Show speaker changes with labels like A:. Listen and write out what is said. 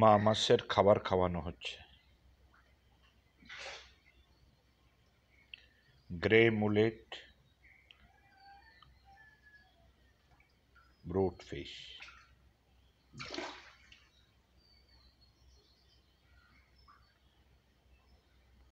A: মা মাছের খাবার খাওয়ানো হচ্ছে গ্রে মুলেট
B: ব্রুট ফিশ